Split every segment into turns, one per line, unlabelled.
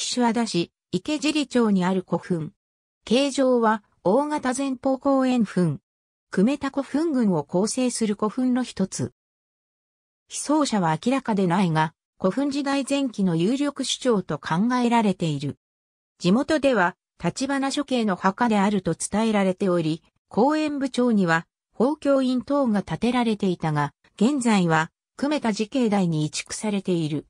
岸和田市、池尻町にある古墳。形状は、大型前方後円墳。久米田古墳群を構成する古墳の一つ。被葬者は明らかでないが、古墳時代前期の有力主張と考えられている。地元では、立花処刑の墓であると伝えられており、公園部長には、法教院等が建てられていたが、現在は、久米田時系台に移築されている。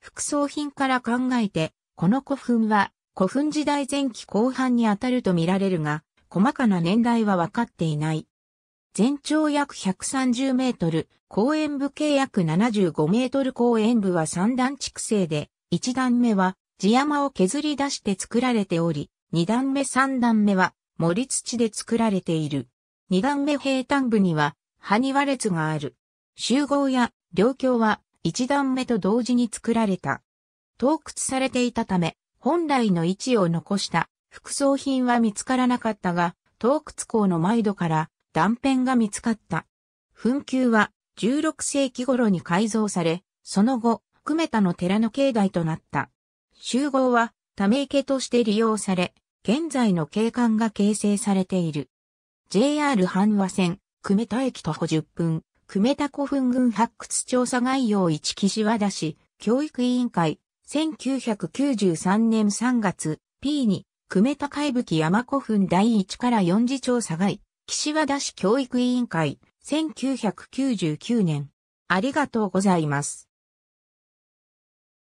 副葬品から考えて、この古墳は古墳時代前期後半にあたると見られるが、細かな年代は分かっていない。全長約130メートル、公園部計約75メートル公園部は三段築成で、一段目は地山を削り出して作られており、二段目三段目は森土で作られている。二段目平坦部には埴輪列がある。集合や両橋は一段目と同時に作られた。盗掘されていたため、本来の位置を残した副葬品は見つからなかったが、洞窟港の毎度から断片が見つかった。墳丘は16世紀頃に改造され、その後、久米田の寺の境内となった。集合はため池として利用され、現在の景観が形成されている。JR 阪和線、久米田駅徒歩10分、久米田古墳群発掘調査概要1記事和田市、教育委員会、1993年3月、P に、久米高い器山古墳第1から4次調査外、岸和田市教育委員会、1999年。ありがとうございます。